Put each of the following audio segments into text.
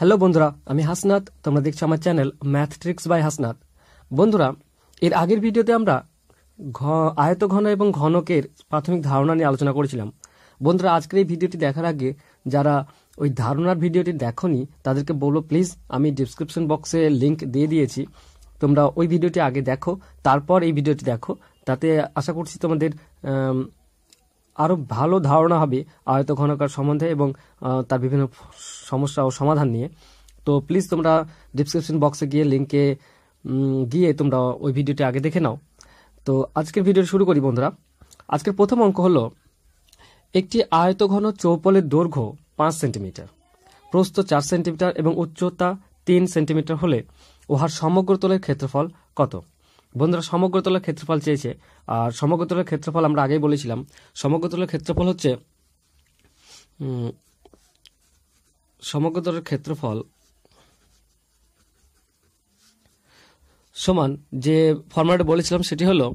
hello বন্ধুরা আমি হাসনাত তোমরা দেখছো আমার channel math tricks by Hasnat বন্ধুরা এর আগের ভিডিওতে আমরা ঘ আয়ত ঘন এবং ঘনকের প্রাথমিক ধারণা নিয়ে আলোচনা করেছিলাম বন্ধুরা আজকের এই ভিডিওটি দেখার আগে যারা ওই ধারণার ভিডিওটি দেখনি তাদেরকে বলো প্লিজ আমি ডিসক্রিপশন বক্সে লিঙ্ক দিয়ে দিয়েছি তোমরা ওই ভিডিওটি আগে দেখো তারপর এই ভিডিওটি দেখো তাতে আশা করছি তোমাদের আরও ভালো ধারণা হবে আয়ত ঘনকার সম্বন্ধে এবং তার বিভিন্ন সমস্যা ও সমাধান নিয়ে তো প্লিজ তোমরা ডিসক্রিপশন বক্সে গিয়ে লিঙ্কে গিয়ে তোমরা ওই ভিডিওটি আগে দেখে নাও তো আজকের ভিডিও শুরু করি বন্ধুরা আজকের প্রথম অঙ্ক হলো একটি আয়তঘন চৌপলের দৈর্ঘ্য পাঁচ সেন্টিমিটার প্রস্থ চার সেন্টিমিটার এবং উচ্চতা তিন সেন্টিমিটার হলে উহার সমগ্র তলের ক্ষেত্রফল কত বন্ধুরা সমগ্রতলের ক্ষেত্রফল চেয়েছে আর সমগ্রতলের ক্ষেত্রফল আমরা আগেই বলেছিলাম সমগ্রতলের ক্ষেত্রফল হচ্ছে সমগ্রতলের ক্ষেত্রফল সমান যে ফর্মুলাটা বলেছিলাম সেটি হলো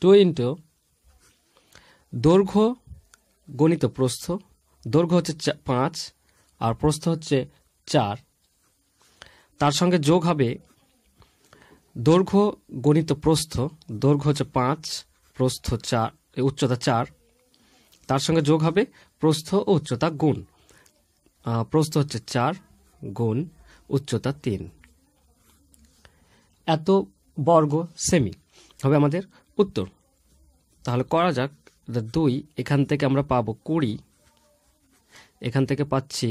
টু ইন্টু দৈর্ঘ্য গণিত প্রস্থ দৈর্ঘ্য হচ্ছে পাঁচ আর প্রস্থ হচ্ছে চার তার সঙ্গে যোগ হবে দৈর্ঘ্য গণিত প্রস্থ দৈর্ঘ্য হচ্ছে পাঁচ প্রস্থ চার উচ্চতা চার তার সঙ্গে যোগ হবে প্রস্থ ও উচ্চতা গুণ প্রস্থ হচ্ছে চার গুণ উচ্চতা তিন এত বর্গ সেমি হবে আমাদের উত্তর তাহলে করা যাক দুই এখান থেকে আমরা পাব কুড়ি এখান থেকে পাচ্ছি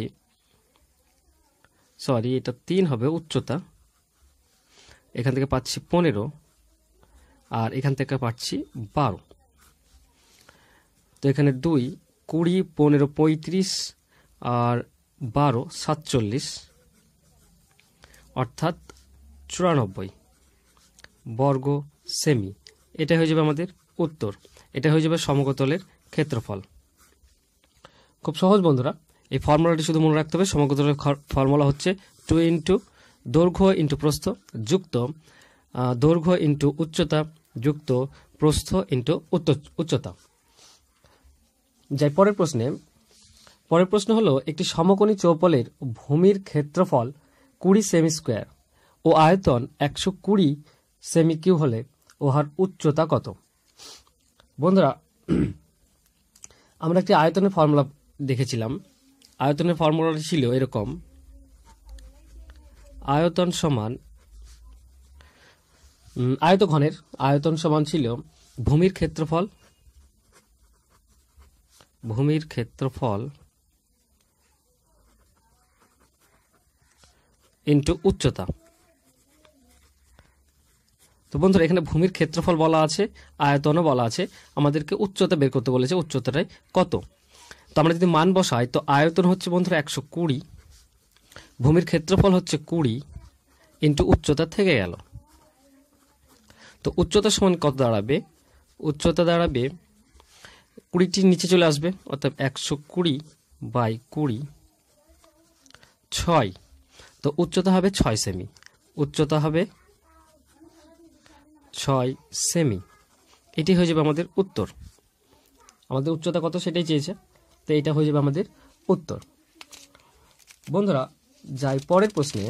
সরি এটা তিন হবে উচ্চতা এখান থেকে পাচ্ছি পনেরো আর এখান থেকে পাচ্ছি বারো তো এখানে দুই কুড়ি পনেরো পঁয়ত্রিশ আর বারো সাতচল্লিশ অর্থাৎ চুরানব্বই বর্গ সেমি এটা হয়ে যাবে আমাদের উত্তর এটা হয়ে যাবে সমগতলের ক্ষেত্রফল খুব সহজ বন্ধুরা এই ফর্মুলাটি শুধু মনে রাখতে হবে সমগতলের ফর্মুলা হচ্ছে টু ইন্টু দৈর্ঘ্য ইন্টু প্রস্থ যুক্ত দৈর্ঘ্য ইন্টু উচ্চতা যুক্ত প্রস্থ ইন্টু উচ্চতা যাই পরের প্রশ্নে পরের প্রশ্ন হলো একটি সমকোণী চৌপলের ভূমির ক্ষেত্রফল কুড়ি সেমি স্কোয়ার ও আয়তন একশো কুড়ি সেমি কিউ হলে ওহার উচ্চতা কত বন্ধুরা আমরা একটি আয়তনের ফর্মুলা দেখেছিলাম আয়তনের ফর্মুলাটি ছিল এরকম আয়তন সমান আয়তঘনের আয়তন সমান ছিল ভূমির ক্ষেত্রফল ভূমির ক্ষেত্রফল ইন্টু উচ্চতা তো বন্ধুরা এখানে ভূমির ক্ষেত্রফল বলা আছে আয়তনও বলা আছে আমাদেরকে উচ্চতা বের করতে বলেছে উচ্চতাটাই কত তো আমরা যদি মান বসাই তো আয়তন হচ্ছে বন্ধুরা একশো কুড়ি ভূমির ক্ষেত্রফল হচ্ছে কুড়ি ইন্টু উচ্চতা থেকে গেল তো উচ্চতা সমান কত দাঁড়াবে উচ্চতা দাঁড়াবে কুড়িটির নিচে চলে আসবে অর্থাৎ একশো কুড়ি বাই কুড়ি ছয় তো উচ্চতা হবে ছয় সেমি উচ্চতা হবে ছয় সেমি এটি হয়ে যাবে আমাদের উত্তর আমাদের উচ্চতা কত সেটাই চেয়েছে তো এটা হয়ে যাবে আমাদের উত্তর বন্ধুরা যাই পরের প্রশ্নে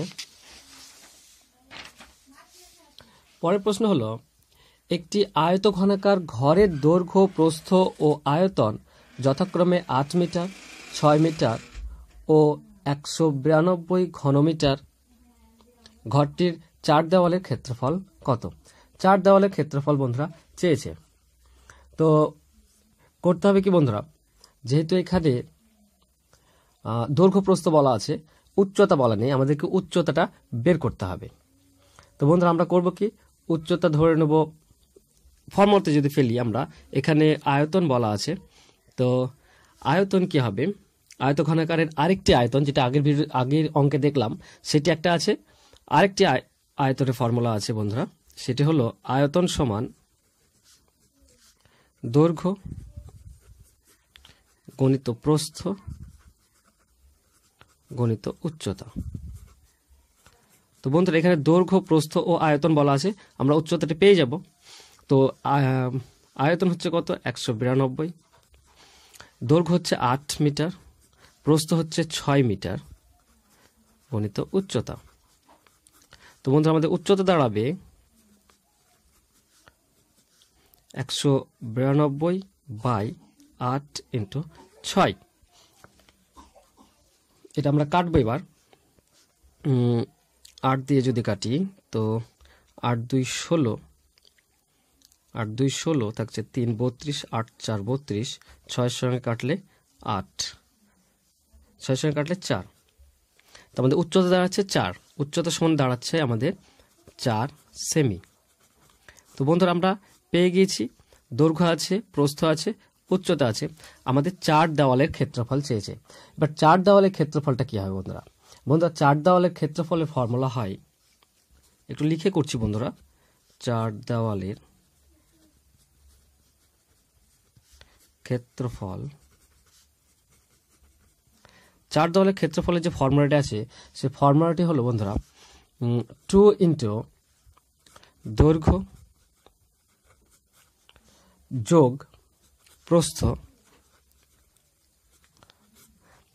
পরের প্রশ্ন হলো একটি ঘনাকার ঘরের দৈর্ঘ্য প্রস্থ ও আয়তন যথাক্রমে আট মিটার ছয় মিটার ও একশো বিরানব্বই ঘনমিটার ঘরটির চার দেওয়ালের ক্ষেত্রফল কত চার দেওয়ালের ক্ষেত্রফল বন্ধুরা চেয়েছে তো করতে হবে কি বন্ধুরা যেহেতু এখানে দৈর্ঘ্যপ্রস্থ বলা আছে উচ্চতা বলা নেই আমাদেরকে উচ্চতাটা বের করতে হবে তো বন্ধুরা আমরা করব কি উচ্চতা ধরে নেব ফর্মতে যদি ফেলি আমরা এখানে আয়তন বলা আছে তো আয়তন কি হবে আয়তঘনাকারের আরেকটি আয়তন যেটা আগের আগের অঙ্কে দেখলাম সেটি একটা আছে আরেকটি আয়তনের ফর্মুলা আছে বন্ধুরা সেটি হলো আয়তন সমান দৈর্ঘ্য গণিত প্রস্থ গণিত উচ্চতা তো বন্ধুরা এখানে দৈর্ঘ্য প্রস্থ ও আয়তন বলা আছে আমরা উচ্চতাটা পেয়ে যাব তো আয়তন হচ্ছে কত একশো বিরানব্বই দৈর্ঘ্য হচ্ছে আট মিটার প্রস্থ হচ্ছে ছয় মিটার গণিত উচ্চতা তো বন্ধুরা আমাদের উচ্চতা দাঁড়াবে একশো বিরানব্বই বাই আট ইন্টু ছয় এটা আমরা কাটবো এবার আট দিয়ে যদি কাটি তো আট দুই ষোলো আট দুই ষোলো থাকছে তিন বত্রিশ আট চার বত্রিশ ছয়ের সঙ্গে কাটলে আট ছয়ের সঙ্গে কাটলে চার তো আমাদের উচ্চতা দাঁড়াচ্ছে চার উচ্চতা সমান দাঁড়াচ্ছে আমাদের চার সেমি তো বন্ধুরা আমরা পেয়ে গিয়েছি দৈর্ঘ্য আছে প্রস্থ আছে উচ্চতা আছে আমাদের চার দেওয়ালের ক্ষেত্রফল চেয়েছে এবার চার দেওয়ালের ক্ষেত্রফলটা কী হবে বন্ধুরা বন্ধুরা চার দেওয়ালের ক্ষেত্রফলের ফর্মুলা হয় একটু লিখে করছি বন্ধুরা চার দেওয়ালের ক্ষেত্রফল চার দেওয়ালের ক্ষেত্রফলের যে ফর্মুলাটি আছে সে ফর্মুলাটি হলো বন্ধুরা টু ইন্টু দৈর্ঘ্য যোগ প্রস্থ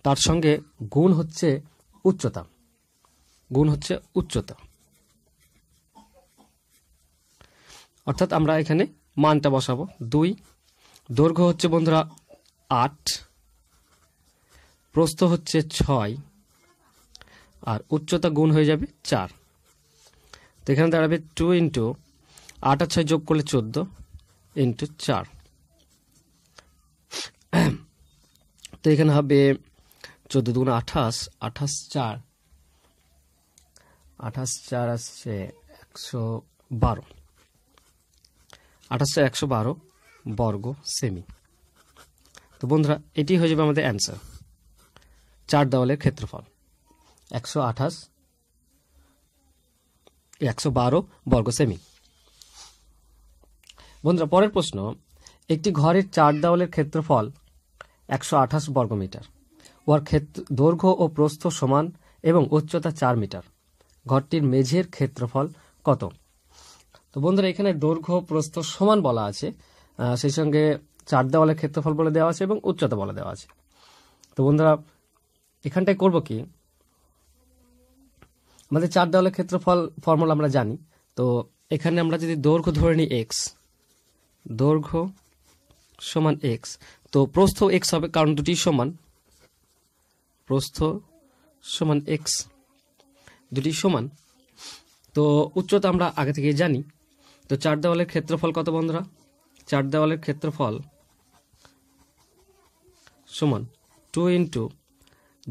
তার সঙ্গে গুণ হচ্ছে উচ্চতা গুণ হচ্ছে উচ্চতা অর্থাৎ আমরা এখানে মানটা বসাবো দুই দৈর্ঘ্য হচ্ছে বন্ধুরা আট প্রস্থ হচ্ছে ছয় আর উচ্চতা গুণ হয়ে যাবে চার তো এখানে দাঁড়াবে টু ইন্টু আট আর ছয় যোগ করলে চোদ্দো ইন্টু চার তো এখানে হবে চোদ্দ দুগুণ আঠাশ আঠাশ চার আঠাশ চার আসছে একশো বারো আঠাশ চার একশো বারো বর্গ সেমি তো বন্ধুরা এটি হয়ে যাবে আমাদের অ্যান্সার চার দেওয়ালের ক্ষেত্রফল একশো আঠাশ একশো বারো বর্গ সেমি বন্ধুরা পরের প্রশ্ন একটি ঘরের চার দেওয়ালের ক্ষেত্রফল একশো আঠাশ বর্গমিটার ওয়ার ক্ষেত্র দৈর্ঘ্য ও প্রস্থ সমান এবং উচ্চতা চার মিটার ঘরটির মেঝের ক্ষেত্রফল কত তো বন্ধুরা এখানে দৈর্ঘ্য প্রস্থ সমান বলা আছে সেই সঙ্গে চার দেওয়ালের ক্ষেত্রফল বলে দেওয়া আছে এবং উচ্চতা বলে দেওয়া আছে তো বন্ধুরা এখানটায় করব কি আমাদের চার দেওয়ালের ক্ষেত্রফল ফর্মুলা আমরা জানি তো এখানে আমরা যদি দৈর্ঘ্য ধরে নিই এক্স দৈর্ঘ্য সমান এক্স তো প্রস্থ এক্স হবে কারণ দুটি সমান প্রস্থ সমান এক্স দুটি সমান তো উচ্চতা আমরা আগে থেকে জানি তো চার দেওয়ালের ক্ষেত্রফল কত বন্ধুরা চার দেওয়ালের ক্ষেত্রফল সমান টু ইন্টু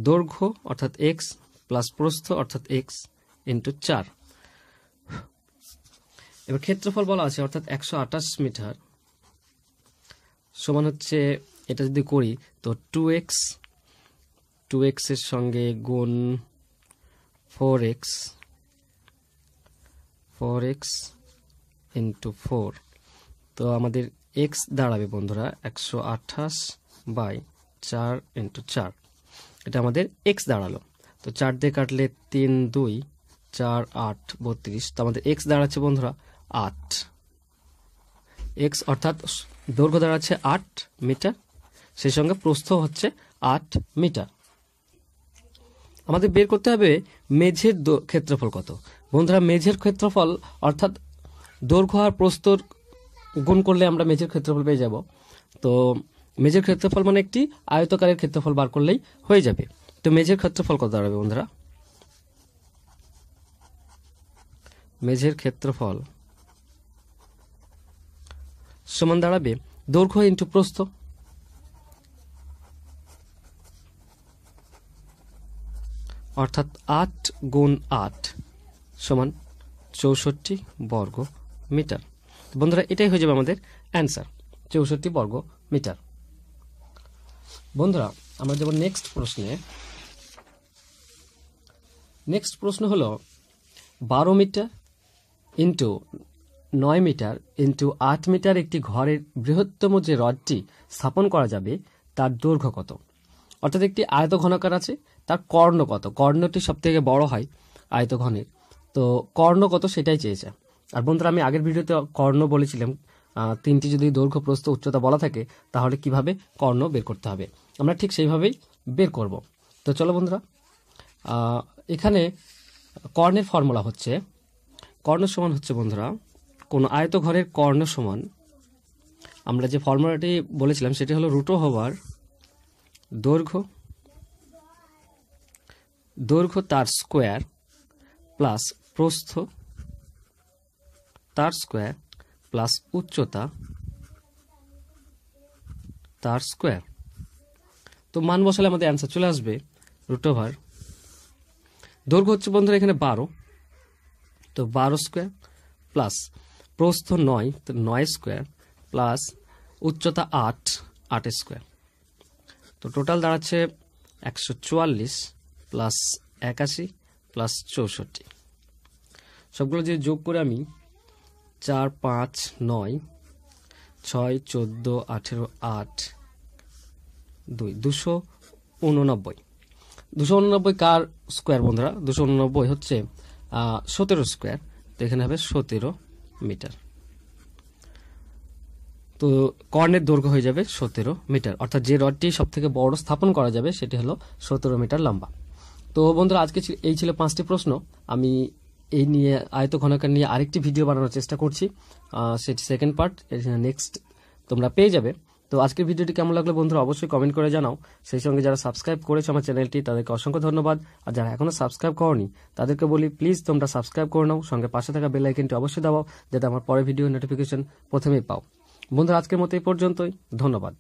দৈর্ঘ্য অর্থাৎ এক্স প্লাস প্রস্থ অর্থাৎ এক্স ইন্টু চার এবার ক্ষেত্রফল বলা আছে অর্থাৎ একশো মিটার সমান হচ্ছে এটা যদি করি তো টু এক্স টু এক্সের সঙ্গে গুণ four X four X into four তো আমাদের এক্স দাঁড়াবে বন্ধুরা একশো আঠাশ বাই চার ইন্টু চার এটা আমাদের এক্স দাঁড়ালো তো চার দিয়ে কাটলে তিন দুই চার আট বত্রিশ তো আমাদের এক্স দাঁড়াচ্ছে বন্ধুরা আট এক্স অর্থাৎ দৈর্ঘ্য দাঁড়াচ্ছে আট মিটার সেই সঙ্গে প্রস্থ হচ্ছে আট মিটার আমাদের বের করতে হবে মেঝের ক্ষেত্রফল কত বন্ধুরা মেঝের ক্ষেত্রফল অর্থাৎ দৈর্ঘ্য আর প্রস্তর গুণ করলে আমরা মেঝের ক্ষেত্রফল পেয়ে যাব তো মেঝের ক্ষেত্রফল মানে একটি আয়তকারের ক্ষেত্রফল বার করলেই হয়ে যাবে তো মেঝের ক্ষেত্রফল কত দাঁড়াবে বন্ধুরা মেঝের ক্ষেত্রফল সমান দাঁড়াবে দৈর্ঘ্য ইন্টু প্রস্থ অর্থাৎ আট গুণ আট সমান চৌষট্টি বর্গ মিটার বন্ধুরা এটাই হয়ে যাবে আমাদের অ্যান্সার চৌষট্টি বর্গ মিটার বন্ধুরা আমরা যাব নেক্সট প্রশ্নে নেক্সট প্রশ্ন হলো বারো মিটার ইন্টু নয় মিটার ইন্টু আট মিটার একটি ঘরের বৃহত্তম যে রডটি স্থাপন করা যাবে তার দৈর্ঘ্য কত অর্থাৎ একটি আয়ত ঘনাকার আছে তার কর্ণ কত কর্ণটি সব থেকে বড় হয় আয়তঘনের তো কর্ণ কত সেটাই চেয়েছে আর বন্ধুরা আমি আগের ভিডিওতে কর্ণ বলেছিলাম তিনটি যদি দৈর্ঘ্য প্রস্থ উচ্চতা বলা থাকে তাহলে কিভাবে কর্ণ বের করতে হবে আমরা ঠিক সেইভাবেই বের করব তো চলো বন্ধুরা এখানে কর্ণের ফর্মুলা হচ্ছে কর্ণ সমান হচ্ছে বন্ধুরা কোনো আয়তঘরের কর্ণ সমান আমরা যে ফর্মুলাটি বলেছিলাম সেটি হলো রুটো হবার দৈর্ঘ্য দৈর্ঘ্য তার স্কোয়ার প্লাস প্রস্থ তার স্কোয়ার প্লাস উচ্চতা তার স্কোয়ার তো মান বসালে আমাদের অ্যান্সার চলে আসবে রুট ওভার দৈর্ঘ্য হচ্ছে বন্ধুরা এখানে বারো তো বারো স্কোয়ার প্লাস প্রস্থ নয় তো নয় স্কোয়ার প্লাস উচ্চতা আট আট স্কোয়ার তো টোটাল দাঁড়াচ্ছে একশো চুয়াল্লিশ প্লাস একাশি প্লাস চৌষট্টি সবগুলো যদি যোগ করে আমি চার পাঁচ নয় ছয় চোদ্দো আঠেরো আট দুই দুশো উননব্বই দুশো উননব্বই কার স্কোয়ার বন্ধুরা দুশো উননব্বই হচ্ছে সতেরো স্কোয়ার তো এখানে হবে সতেরো মিটার তো কর্ণের দৈর্ঘ্য হয়ে যাবে সতেরো মিটার অর্থাৎ যে রডটি সব থেকে বড় স্থাপন করা যাবে সেটি হলো সতেরো মিটার লম্বা তো বন্ধুরা আজকে এই ছিল পাঁচটি প্রশ্ন আমি এই নিয়ে আয়ত ঘনকার নিয়ে আরেকটি ভিডিও বানানোর চেষ্টা করছি সেটি সেকেন্ড পার্ট নেক্সট তোমরা পেয়ে যাবে তো আজকের ভিডিওটি কেমন লাগলো বন্ধুরা অবশ্যই কমেন্ট করে জানাও সেই সঙ্গে যারা সাবস্ক্রাইব করেছো আমার চ্যানেলটি তাদেরকে অসংখ্য ধন্যবাদ আর যারা এখনও সাবস্ক্রাইব করনি তাদেরকে বলি প্লিজ তোমরা সাবস্ক্রাইব করে নাও সঙ্গে পাশে থাকা বেল আইকনটি অবশ্যই দাও যাতে আমার পরে ভিডিও নোটিফিকেশন প্রথমেই পাও বন্ধুরা আজকের মতো এই পর্যন্তই ধন্যবাদ